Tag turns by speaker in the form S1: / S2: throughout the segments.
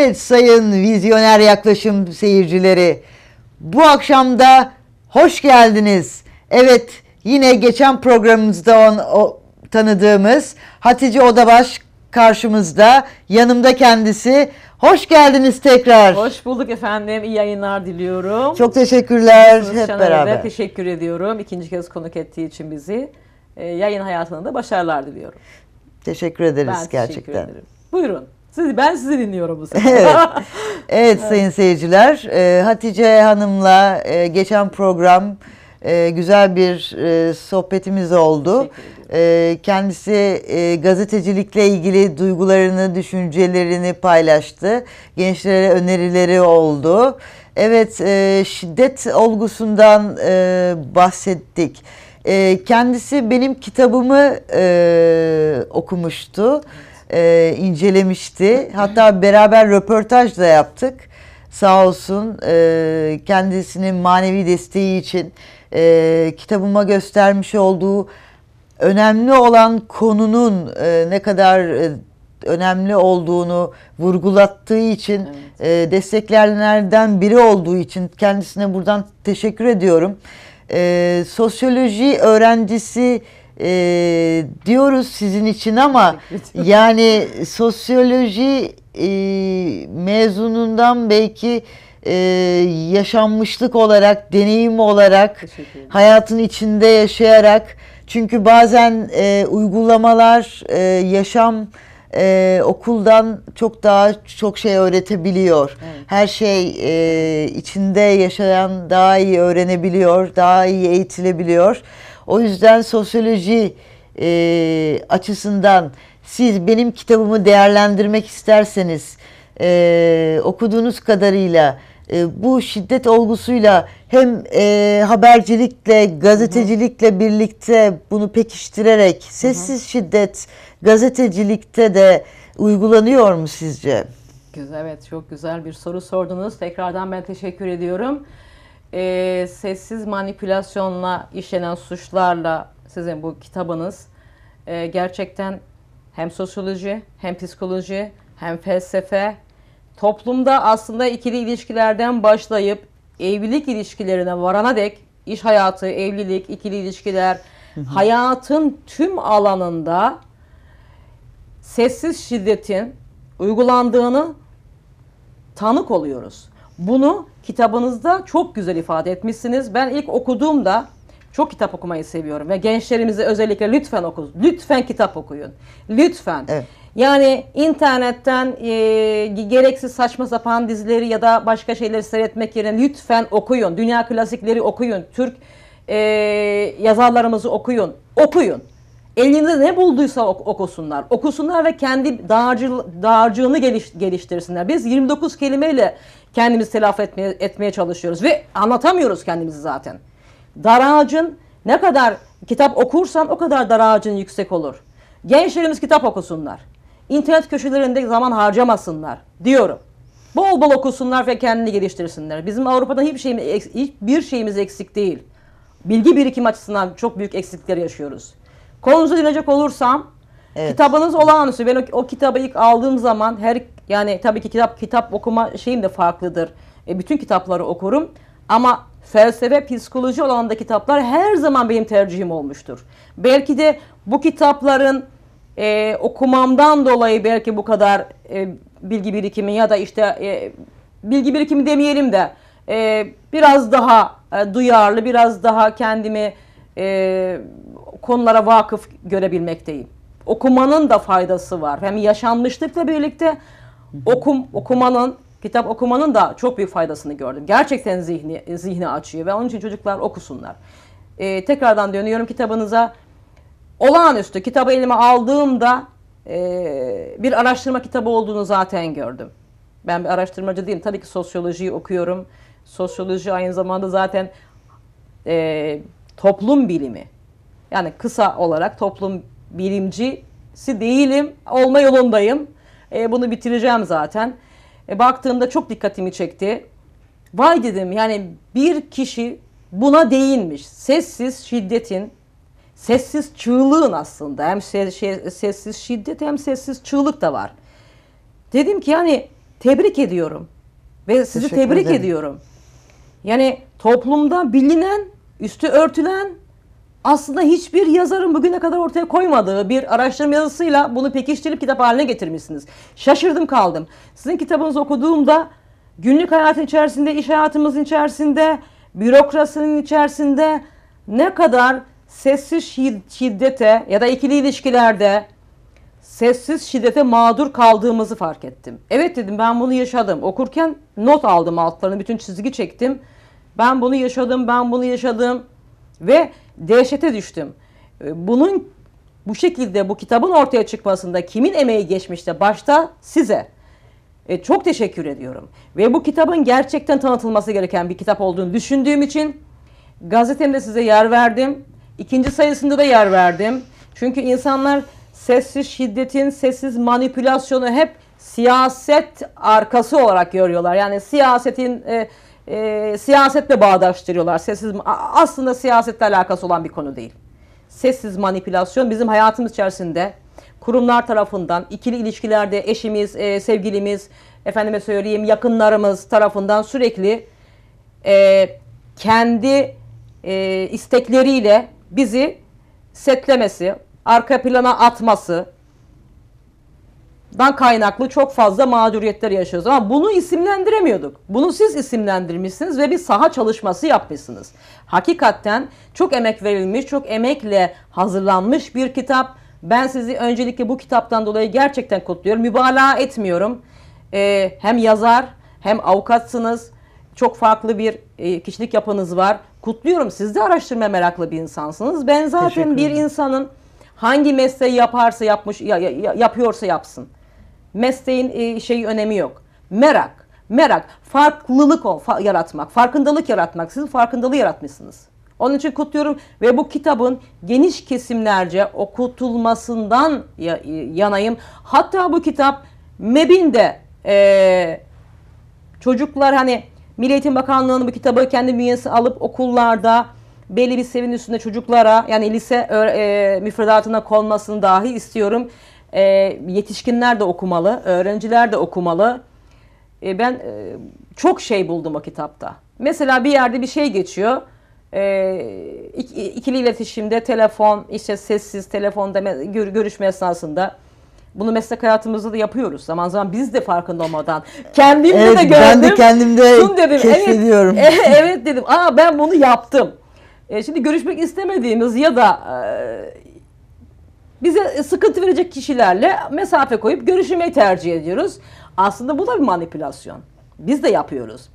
S1: Evet sayın vizyoner yaklaşım seyircileri. Bu akşam da hoş geldiniz. Evet yine geçen programımızda on, o, tanıdığımız Hatice Odabaş karşımızda. Yanımda kendisi. Hoş geldiniz tekrar.
S2: Hoş bulduk efendim. İyi yayınlar diliyorum. Çok teşekkürler Nasılsınız? hep Şanay'a beraber. teşekkür ediyorum. İkinci kez konuk ettiği için bizi. E, yayın hayatında da başarılar diliyorum.
S1: Teşekkür ederiz ben gerçekten. Teşekkür ederim.
S2: Buyurun. Sizi, ben sizi dinliyorum bu sefer. evet.
S1: evet sayın seyirciler. E, Hatice Hanım'la e, geçen program e, güzel bir e, sohbetimiz oldu. E, kendisi e, gazetecilikle ilgili duygularını, düşüncelerini paylaştı. Gençlere önerileri oldu. Evet e, şiddet olgusundan e, bahsettik. E, kendisi benim kitabımı e, okumuştu. Evet e, incelemişti. Hatta beraber röportaj da yaptık. Sağ olsun e, kendisinin manevi desteği için e, kitabıma göstermiş olduğu önemli olan konunun e, ne kadar e, önemli olduğunu vurgulattığı için evet. e, destekleyenlerden biri olduğu için kendisine buradan teşekkür ediyorum. E, sosyoloji öğrencisi e, diyoruz sizin için ama yani sosyoloji e, mezunundan belki e, yaşanmışlık olarak, deneyim olarak, hayatın içinde yaşayarak çünkü bazen e, uygulamalar, e, yaşam e, okuldan çok daha çok şey öğretebiliyor. Evet. Her şey e, içinde yaşayan daha iyi öğrenebiliyor, daha iyi eğitilebiliyor. O yüzden sosyoloji e, açısından siz benim kitabımı değerlendirmek isterseniz e, okuduğunuz kadarıyla e, bu şiddet olgusuyla hem e, habercilikle, gazetecilikle birlikte bunu pekiştirerek sessiz şiddet gazetecilikte de uygulanıyor mu sizce?
S2: Güzel, evet çok güzel bir soru sordunuz. Tekrardan ben teşekkür ediyorum e, sessiz manipülasyonla işlenen suçlarla sizin bu kitabınız e, gerçekten hem sosyoloji hem psikoloji hem felsefe toplumda aslında ikili ilişkilerden başlayıp evlilik ilişkilerine varana dek iş hayatı, evlilik, ikili ilişkiler hayatın tüm alanında sessiz şiddetin uygulandığını tanık oluyoruz. Bunu kitabınızda çok güzel ifade etmişsiniz. Ben ilk okuduğumda çok kitap okumayı seviyorum ve gençlerimize özellikle lütfen okun. Lütfen kitap okuyun. Lütfen. Evet. Yani internetten e, gereksiz saçma sapan dizileri ya da başka şeyleri seyretmek yerine lütfen okuyun. Dünya klasikleri okuyun. Türk e, yazarlarımızı okuyun. Okuyun elinde ne bulduysa ok okusunlar. Okusunlar ve kendi dağarcı, dağarcığını geliş, geliştirsinler. Biz 29 kelimeyle kendimizi telafi etmeye, etmeye çalışıyoruz ve anlatamıyoruz kendimizi zaten. Dar ağacın ne kadar kitap okursan o kadar dar ağacın yüksek olur. Gençlerimiz kitap okusunlar. İnternet köşelerinde zaman harcamasınlar diyorum. Bol bol okusunlar ve kendini geliştirsinler. Bizim Avrupa'da hiçbir şeyimiz, hiçbir şeyimiz eksik değil. Bilgi birikimi açısından çok büyük eksiklikler yaşıyoruz. Konunuza dönecek olursam evet. kitabınız olağanüstü. Ben o, o kitabı ilk aldığım zaman her yani tabii ki kitap kitap okuma şeyim de farklıdır. E, bütün kitapları okurum ama felsefe, psikoloji alanında kitaplar her zaman benim tercihim olmuştur. Belki de bu kitapların e, okumamdan dolayı belki bu kadar e, bilgi birikimi ya da işte e, bilgi birikimi demeyelim de e, biraz daha e, duyarlı, biraz daha kendimi e, konulara vakıf görebilmekteyim. Okumanın da faydası var. Hem yaşanmışlıkla birlikte okum okumanın kitap okumanın da çok büyük faydasını gördüm. Gerçekten zihni zihni açıyor ve onun için çocuklar okusunlar. Ee, tekrardan dönüyorum kitabınıza. Olağanüstü kitabı elime aldığımda e, bir araştırma kitabı olduğunu zaten gördüm. Ben bir araştırmacı değilim. Tabii ki sosyolojiyi okuyorum. Sosyoloji aynı zamanda zaten e, toplum bilimi. Yani kısa olarak toplum bilimcisi değilim, olma yolundayım. E, bunu bitireceğim zaten. E, baktığımda çok dikkatimi çekti. Vay dedim yani bir kişi buna değinmiş. Sessiz şiddetin, sessiz çığlığın aslında. Hem şey, şey, sessiz şiddet hem sessiz çığlık da var. Dedim ki yani tebrik ediyorum. Ve sizi Teşekkür tebrik ederim. ediyorum. Yani toplumda bilinen, üstü örtülen aslında hiçbir yazarın bugüne kadar ortaya koymadığı bir araştırma yazısıyla bunu pekiştirip kitap haline getirmişsiniz. Şaşırdım kaldım. Sizin kitabınızı okuduğumda günlük hayatın içerisinde, iş hayatımızın içerisinde, bürokrasinin içerisinde ne kadar sessiz şiddete ya da ikili ilişkilerde sessiz şiddete mağdur kaldığımızı fark ettim. Evet dedim ben bunu yaşadım. Okurken not aldım altlarını, bütün çizgi çektim. Ben bunu yaşadım, ben bunu yaşadım ve dehşete düştüm. Ee, bunun bu şekilde bu kitabın ortaya çıkmasında kimin emeği geçmişte başta size. E, çok teşekkür ediyorum. Ve bu kitabın gerçekten tanıtılması gereken bir kitap olduğunu düşündüğüm için gazetemde size yer verdim. İkinci sayısında da yer verdim. Çünkü insanlar sessiz şiddetin, sessiz manipülasyonu hep siyaset arkası olarak görüyorlar. Yani siyasetin e, e, siyasetle bağdaştırıyorlar. Sessiz aslında siyasetle alakası olan bir konu değil. Sessiz manipülasyon bizim hayatımız içerisinde kurumlar tarafından ikili ilişkilerde eşimiz, e, sevgilimiz, efendime söyleyeyim yakınlarımız tarafından sürekli e, kendi e, istekleriyle bizi setlemesi, arka plana atması, dan kaynaklı çok fazla mağduriyetler yaşıyoruz. Ama bunu isimlendiremiyorduk. Bunu siz isimlendirmişsiniz ve bir saha çalışması yapmışsınız. Hakikaten çok emek verilmiş, çok emekle hazırlanmış bir kitap. Ben sizi öncelikle bu kitaptan dolayı gerçekten kutluyorum. Mübalağa etmiyorum. Ee, hem yazar hem avukatsınız. Çok farklı bir e, kişilik yapınız var. Kutluyorum. Siz de araştırma meraklı bir insansınız. Ben zaten bir insanın hangi mesleği yaparsa yapmış ya, ya, yapıyorsa yapsın Mesleğin e, şeyi önemi yok. Merak, merak, farklılık o, fa yaratmak, farkındalık yaratmak. Siz farkındalığı yaratmışsınız. Onun için kutluyorum ve bu kitabın geniş kesimlerce okutulmasından e, yanayım. Hatta bu kitap mebinde e, çocuklar hani Milli Eğitim Bakanlığı'nın bu kitabı kendi bünyesi alıp okullarda belli bir seviyenin üstünde çocuklara yani lise e, müfredatına konmasını dahi istiyorum. E, yetişkinler de okumalı, öğrenciler de okumalı. E, ben e, çok şey buldum o kitapta. Mesela bir yerde bir şey geçiyor. E, ikili iletişimde telefon, işte sessiz telefonda görüşme esnasında. Bunu meslek hayatımızda da yapıyoruz. Zaman zaman biz de farkında olmadan. Kendimde evet, de gördüm. Ben de
S1: kendimde Şunu dedim, keşfediyorum. Evet,
S2: evet dedim. Aa ben bunu yaptım. E, şimdi görüşmek istemediğimiz ya da e, bize e, sıkıntı verecek kişilerle mesafe koyup görüşmeyi tercih ediyoruz. Aslında bu da bir manipülasyon. Biz de yapıyoruz.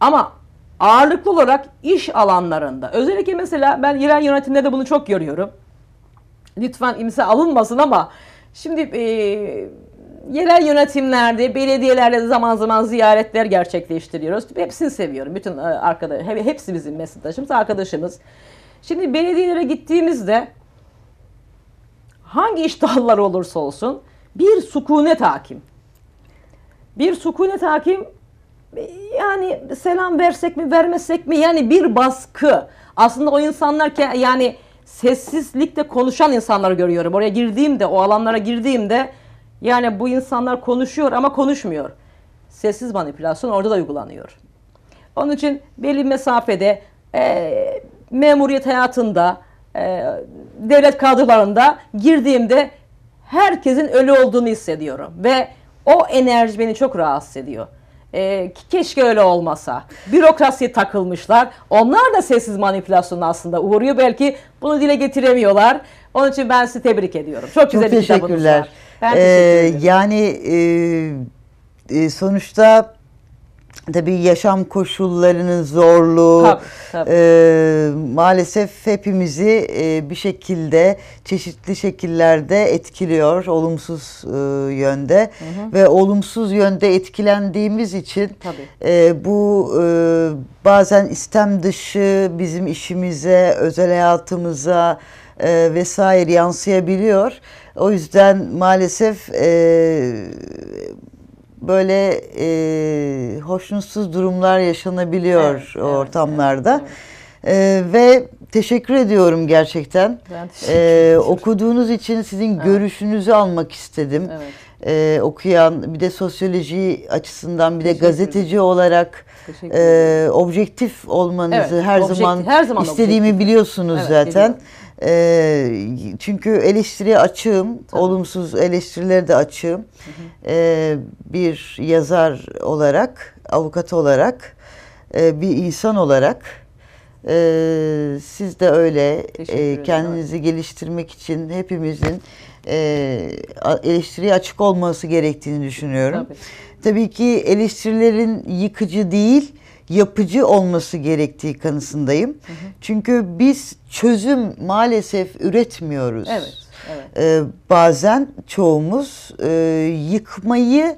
S2: Ama ağırlıklı olarak iş alanlarında özellikle mesela ben yerel yönetimde de bunu çok görüyorum. Lütfen imza alınmasın ama şimdi e, yerel yönetimlerde, belediyelerde zaman zaman ziyaretler gerçekleştiriyoruz. Hepsini seviyorum. Bütün e, arkadaş, hepsi bizim meslektaşımız, arkadaşımız. Şimdi belediyelere gittiğimizde hangi iş dalları olursa olsun bir sukunet hakim. Bir sukunet hakim yani selam versek mi vermesek mi yani bir baskı. Aslında o insanlar ki yani sessizlikte konuşan insanları görüyorum. Oraya girdiğimde o alanlara girdiğimde yani bu insanlar konuşuyor ama konuşmuyor. Sessiz manipülasyon orada da uygulanıyor. Onun için belli mesafede e, memuriyet hayatında e, devlet kadrolarında girdiğimde herkesin ölü olduğunu hissediyorum. Ve o enerji beni çok rahatsız ediyor. E, keşke öyle olmasa. Bürokrasiye takılmışlar. Onlar da sessiz manipülasyona aslında uğruyor. Belki bunu dile getiremiyorlar. Onun için ben sizi tebrik ediyorum. Çok güzel bir teşekkürler. kitabınız var. Ben teşekkür
S1: ee, yani e, e sonuçta Tabii yaşam koşullarının zorluğu tabii, tabii. E, maalesef hepimizi e, bir şekilde çeşitli şekillerde etkiliyor olumsuz e, yönde hı hı. ve olumsuz yönde etkilendiğimiz için tabii. E, bu e, bazen istem dışı bizim işimize, özel hayatımıza e, vesaire yansıyabiliyor. O yüzden maalesef e, böyle e, hoşnutsuz durumlar yaşanabiliyor evet, ortamlarda. Evet, evet. E, ve teşekkür ediyorum gerçekten. Ben teşekkür E, okuduğunuz için sizin evet. görüşünüzü almak istedim. Evet ee, okuyan, bir de sosyoloji açısından, bir de gazeteci olarak e, objektif olmanızı evet, her, objektif, zaman her zaman istediğimi objektif. biliyorsunuz evet, zaten. Biliyorum. E, çünkü eleştiriye açığım, Tabii. olumsuz eleştirileri de açığım. Hı hı. E, bir yazar olarak, avukat olarak, e, bir insan olarak e, siz de öyle e, kendinizi geliştirmek için hepimizin e, eleştiriye açık olması gerektiğini düşünüyorum. Tabii. Tabii ki eleştirilerin yıkıcı değil, yapıcı olması gerektiği kanısındayım. Hı hı. Çünkü biz çözüm maalesef üretmiyoruz. Evet. Evet. Ee, bazen çoğumuz e, yıkmayı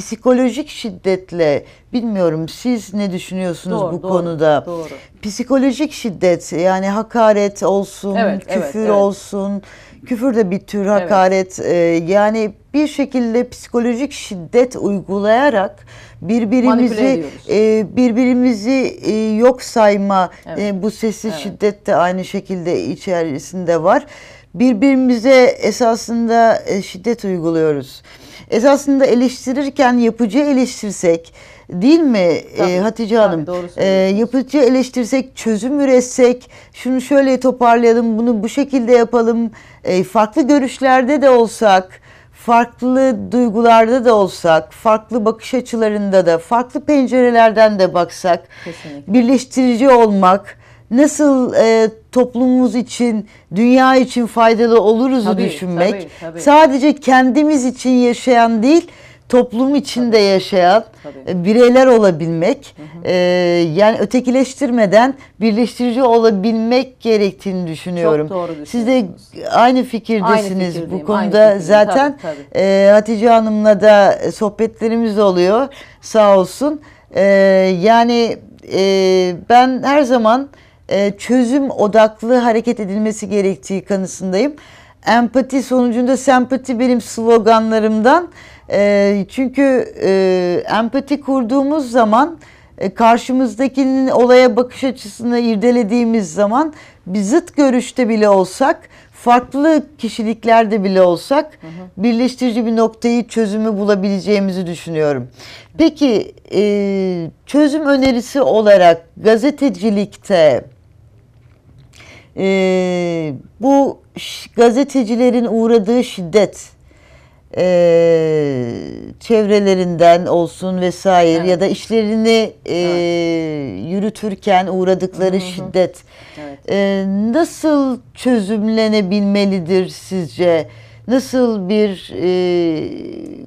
S1: psikolojik şiddetle bilmiyorum siz ne düşünüyorsunuz doğru, bu doğru, konuda? Doğru. Psikolojik şiddet yani hakaret olsun, evet, küfür evet, evet. olsun. Küfür de bir tür hakaret. Evet. Ee, yani bir şekilde psikolojik şiddet uygulayarak birbirimizi e, birbirimizi e, yok sayma e, evet. e, bu sessiz evet. şiddet de aynı şekilde içerisinde var. Birbirimize esasında e, şiddet uyguluyoruz esasında eleştirirken yapıcı eleştirsek değil mi e, tabii, e, Hatice Hanım? Tabii, e, yapıcı eleştirsek, çözüm üretsek, şunu şöyle toparlayalım, bunu bu şekilde yapalım, e, farklı görüşlerde de olsak, farklı duygularda da olsak, farklı bakış açılarında da, farklı pencerelerden de baksak, Kesinlikle. birleştirici olmak nasıl e, toplumumuz için, dünya için faydalı oluruzu tabii, düşünmek. Tabii, tabii. Sadece kendimiz için yaşayan değil, toplum içinde tabii. yaşayan tabii. E, bireyler olabilmek, E, yani ötekileştirmeden birleştirici olabilmek gerektiğini düşünüyorum. Çok doğru Siz de aynı fikirdesiniz aynı bu konuda. Aynı Zaten tabii, tabii. E, Hatice Hanım'la da sohbetlerimiz oluyor sağ olsun. E, yani e, ben her zaman e, çözüm odaklı hareket edilmesi gerektiği kanısındayım. Empati sonucunda sempati benim sloganlarımdan. E, çünkü e, empati kurduğumuz zaman karşımızdakinin olaya bakış açısını irdelediğimiz zaman bir zıt görüşte bile olsak, farklı kişiliklerde bile olsak hı hı. birleştirici bir noktayı, çözümü bulabileceğimizi düşünüyorum. Peki çözüm önerisi olarak gazetecilikte e, bu gazetecilerin uğradığı şiddet e, çevrelerinden olsun vesaire evet. ya da işlerini e, evet. yürütürken uğradıkları Hı-hı. şiddet evet. e, nasıl çözümlenebilmelidir sizce? Nasıl bir e,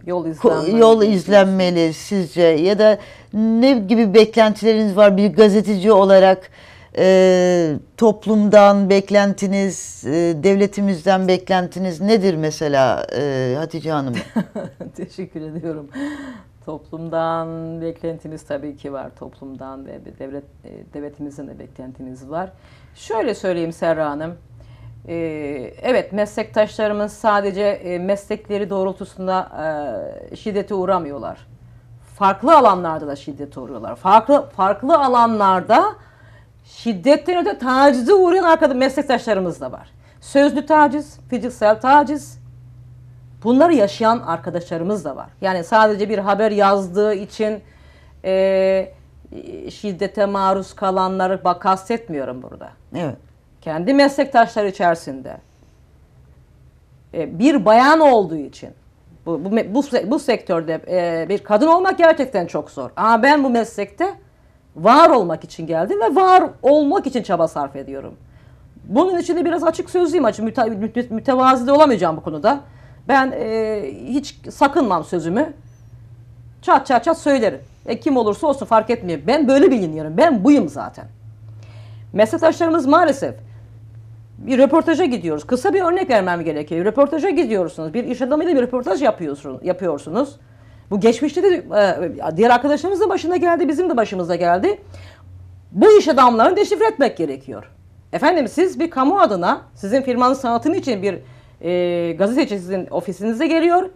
S1: yol, izlenmeli. yol izlenmeli sizce ya da ne gibi beklentileriniz var bir gazeteci olarak? e, toplumdan beklentiniz, e, devletimizden beklentiniz nedir mesela e, Hatice Hanım?
S2: Teşekkür ediyorum. Toplumdan beklentiniz tabii ki var. Toplumdan ve devlet e, devletimizin de beklentiniz var. Şöyle söyleyeyim Serra Hanım. Ee, evet meslektaşlarımız sadece e, meslekleri doğrultusunda e, şiddete uğramıyorlar. Farklı alanlarda da şiddete uğruyorlar. Farklı farklı alanlarda Şiddetten öte tacize uğrayan arkada meslektaşlarımız da var. Sözlü taciz, fiziksel taciz. Bunları yaşayan arkadaşlarımız da var. Yani sadece bir haber yazdığı için e, şiddete maruz kalanları bak kastetmiyorum burada. Evet. Kendi meslektaşları içerisinde e, bir bayan olduğu için bu, bu, bu, bu sektörde e, bir kadın olmak gerçekten çok zor. Ama ben bu meslekte Var olmak için geldim ve var olmak için çaba sarf ediyorum. Bunun için de biraz açık sözlüyüm açık. Müte, müte, mütevazi de olamayacağım bu konuda. Ben e, hiç sakınmam sözümü. Çat çat çat söylerim. E, kim olursa olsun fark etmiyor. Ben böyle biliniyorum. Ben buyum zaten. Meslektaşlarımız maalesef bir röportaja gidiyoruz. Kısa bir örnek vermem gerekiyor. Röportaja gidiyorsunuz. Bir iş adamıyla bir röportaj yapıyorsunuz. yapıyorsunuz. Bu geçmişte de e, diğer arkadaşlarımızın başına geldi, bizim de başımıza geldi. Bu iş adamlarını deşifre etmek gerekiyor. Efendim siz bir kamu adına, sizin firmanın sanatın için bir e, gazeteci sizin ofisinize geliyor.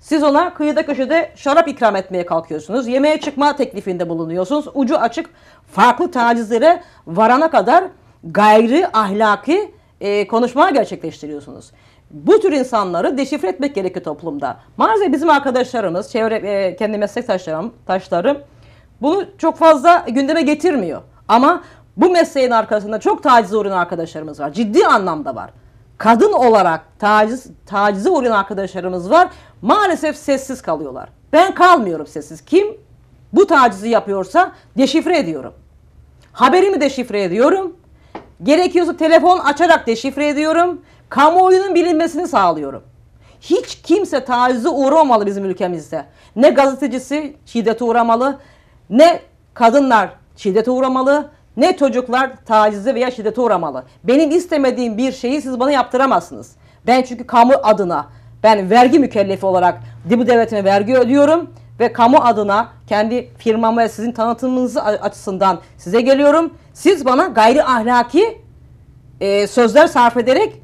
S2: Siz ona kıyıda köşede şarap ikram etmeye kalkıyorsunuz. Yemeğe çıkma teklifinde bulunuyorsunuz. Ucu açık farklı tacizlere varana kadar gayri ahlaki e, konuşma gerçekleştiriyorsunuz bu tür insanları deşifre etmek gerekiyor toplumda. Maalesef bizim arkadaşlarımız, çevre, e, kendi meslektaşlarım, taşlarım bunu çok fazla gündeme getirmiyor. Ama bu mesleğin arkasında çok tacize uğrayan arkadaşlarımız var. Ciddi anlamda var. Kadın olarak taciz, tacize uğrayan arkadaşlarımız var. Maalesef sessiz kalıyorlar. Ben kalmıyorum sessiz. Kim bu tacizi yapıyorsa deşifre ediyorum. Haberimi deşifre ediyorum. Gerekiyorsa telefon açarak deşifre ediyorum. Kamuoyunun bilinmesini sağlıyorum. Hiç kimse tacize uğramalı bizim ülkemizde. Ne gazetecisi şiddete uğramalı, ne kadınlar şiddete uğramalı, ne çocuklar tacize veya şiddete uğramalı. Benim istemediğim bir şeyi siz bana yaptıramazsınız. Ben çünkü kamu adına, ben vergi mükellefi olarak bu devletime vergi ödüyorum ve kamu adına kendi firmamı ve sizin tanıtımınız açısından size geliyorum. Siz bana gayri ahlaki e, sözler sarf ederek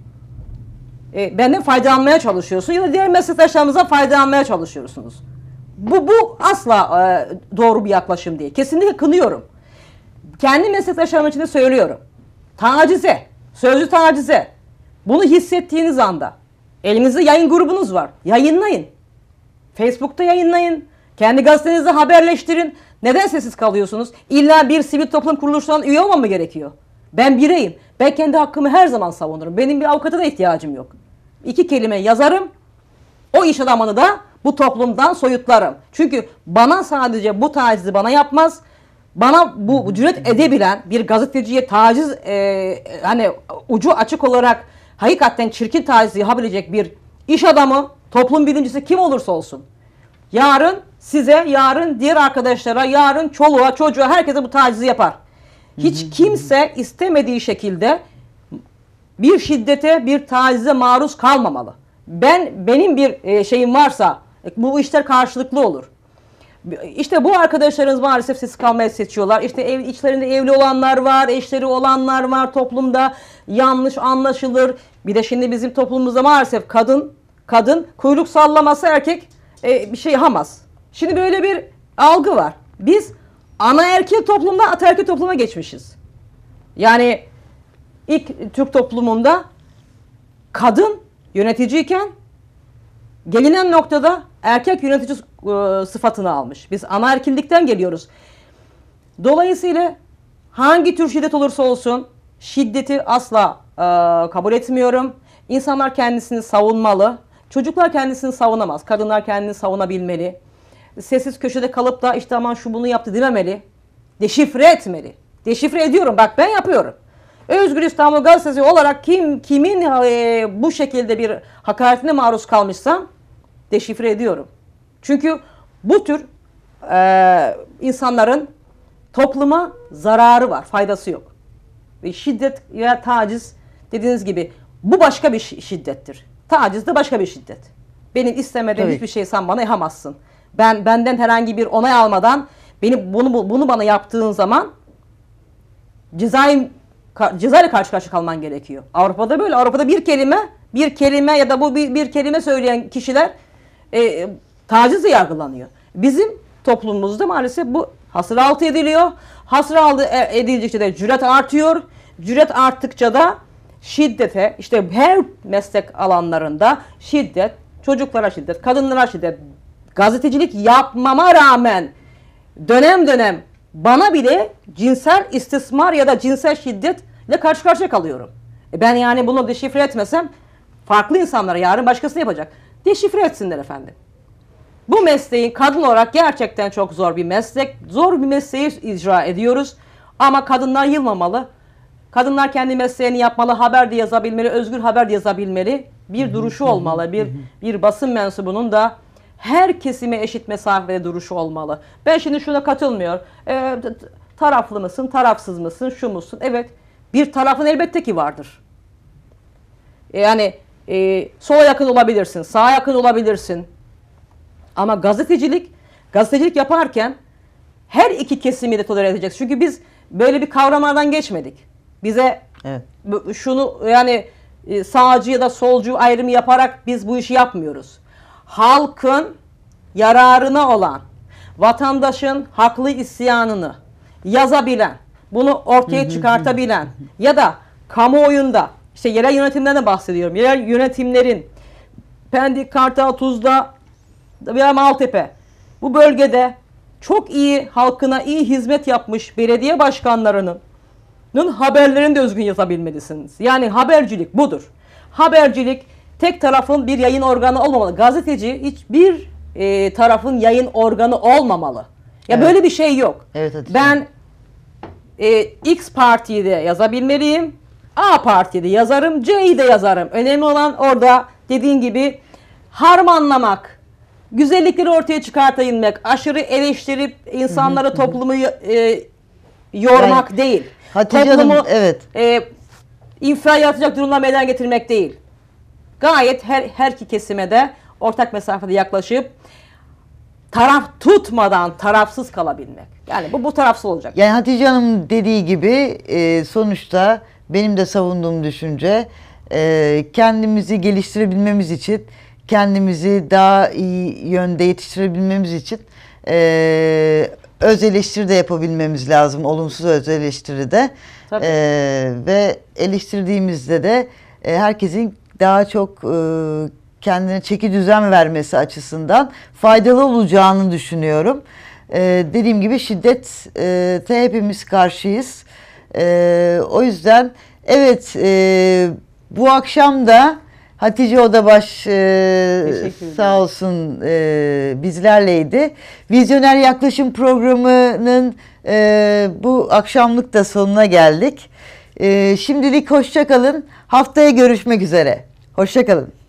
S2: e, benden faydalanmaya çalışıyorsun ya da diğer meslektaşlarımıza faydalanmaya çalışıyorsunuz. Bu, bu asla e, doğru bir yaklaşım değil. Kesinlikle kınıyorum. Kendi meslektaşlarım için de söylüyorum. Tacize, sözlü tacize. Bunu hissettiğiniz anda elinizde yayın grubunuz var. Yayınlayın. Facebook'ta yayınlayın. Kendi gazetenizi haberleştirin. Neden sessiz kalıyorsunuz? İlla bir sivil toplum kuruluşundan üye olmam mı gerekiyor? Ben bireyim. Ben kendi hakkımı her zaman savunurum. Benim bir avukata da ihtiyacım yok iki kelime yazarım. O iş adamını da bu toplumdan soyutlarım. Çünkü bana sadece bu tacizi bana yapmaz. Bana bu cüret edebilen bir gazeteciye taciz e, hani ucu açık olarak hakikaten çirkin tacizi yapabilecek bir iş adamı, toplum bilincisi kim olursa olsun. Yarın size, yarın diğer arkadaşlara, yarın çoluğa, çocuğa herkese bu tacizi yapar. Hiç kimse istemediği şekilde bir şiddete, bir tacize maruz kalmamalı. Ben benim bir e, şeyim varsa e, bu işler karşılıklı olur. İşte bu arkadaşlarınız maalesef siz kalmaya seçiyorlar. İşte ev, içlerinde evli olanlar var, eşleri olanlar var toplumda. Yanlış anlaşılır. Bir de şimdi bizim toplumumuzda maalesef kadın kadın kuyruk sallaması erkek e, bir şey hamaz. Şimdi böyle bir algı var. Biz ana erkek toplumda ataerkil topluma geçmişiz. Yani ilk Türk toplumunda kadın yöneticiyken gelinen noktada erkek yönetici e, sıfatını almış. Biz anaerkillikten geliyoruz. Dolayısıyla hangi tür şiddet olursa olsun şiddeti asla e, kabul etmiyorum. İnsanlar kendisini savunmalı. Çocuklar kendisini savunamaz. Kadınlar kendini savunabilmeli. Sessiz köşede kalıp da işte aman şu bunu yaptı dememeli. Deşifre etmeli. Deşifre ediyorum bak ben yapıyorum. Özgür İstanbul Gazetesi olarak kim kimin e, bu şekilde bir hakaretine maruz kalmışsa deşifre ediyorum. Çünkü bu tür e, insanların topluma zararı var, faydası yok. Ve şiddet ya taciz dediğiniz gibi bu başka bir şiddettir. Taciz de başka bir şiddet. Benim istemediğim Tabii. hiçbir şey sen bana yapamazsın. Ben benden herhangi bir onay almadan beni bunu bunu bana yaptığın zaman cezai ceza ile karşı karşıya kalman gerekiyor. Avrupa'da böyle. Avrupa'da bir kelime, bir kelime ya da bu bir, bir kelime söyleyen kişiler e, tacizle yargılanıyor. Bizim toplumumuzda maalesef bu hasır altı ediliyor. Hasır altı e, edildikçe de cüret artıyor. Cüret arttıkça da şiddete, işte her meslek alanlarında şiddet, çocuklara şiddet, kadınlara şiddet, gazetecilik yapmama rağmen dönem dönem bana bile cinsel istismar ya da cinsel şiddetle karşı karşıya kalıyorum. E ben yani bunu deşifre etmesem farklı insanlara yarın başkası yapacak. Deşifre etsinler efendim. Bu mesleğin kadın olarak gerçekten çok zor bir meslek. Zor bir mesleği icra ediyoruz. Ama kadınlar yılmamalı. Kadınlar kendi mesleğini yapmalı, haber de yazabilmeli, özgür haber de yazabilmeli. Bir duruşu olmalı, bir, bir basın mensubunun da her kesime eşit mesafede duruşu olmalı. Ben şimdi şuna katılmıyor. E, ee, taraflı mısın, tarafsız mısın, şu musun? Evet. Bir tarafın elbette ki vardır. Yani e, sola yakın olabilirsin, sağa yakın olabilirsin. Ama gazetecilik, gazetecilik yaparken her iki kesimi de tolere edeceksin. Çünkü biz böyle bir kavramadan geçmedik. Bize evet. şunu yani e, sağcı ya da solcu ayrımı yaparak biz bu işi yapmıyoruz halkın yararına olan vatandaşın haklı isyanını yazabilen, bunu ortaya çıkartabilen ya da kamuoyunda işte yerel yönetimden de bahsediyorum. Yerel yönetimlerin Pendik, Kartal, Tuzla veya Maltepe bu bölgede çok iyi halkına iyi hizmet yapmış belediye başkanlarının haberlerini de özgün yazabilmelisiniz. Yani habercilik budur. Habercilik tek tarafın bir yayın organı olmamalı. Gazeteci hiçbir e, tarafın yayın organı olmamalı. Ya evet. böyle bir şey yok. Evet, Hatice. ben e, X partide yazabilmeliyim. A partide yazarım, C'yi de yazarım. Önemli olan orada dediğin gibi harmanlamak, güzellikleri ortaya çıkartabilmek, aşırı eleştirip insanları toplumu e, yormak yani, değil. Hatice toplumu, Hanım, evet. E, infial yaratacak durumlar meydana getirmek değil gayet her, her iki kesime de ortak mesafede yaklaşıp taraf tutmadan tarafsız kalabilmek. Yani bu, bu tarafsız olacak.
S1: Yani Hatice Hanım dediği gibi e, sonuçta benim de savunduğum düşünce e, kendimizi geliştirebilmemiz için kendimizi daha iyi yönde yetiştirebilmemiz için e, öz eleştiri de yapabilmemiz lazım. Olumsuz öz eleştiri de. E, ve eleştirdiğimizde de e, herkesin daha çok e, kendine çeki düzen vermesi açısından faydalı olacağını düşünüyorum. E, dediğim gibi şiddete e, hepimiz karşıyız. E, o yüzden evet bu akşam da Hatice Odabaş e, sağ olsun bizlerleydi. Vizyoner Yaklaşım programının bu akşamlık da sonuna geldik. Ee, şimdilik hoşçakalın. Haftaya görüşmek üzere. Hoşçakalın.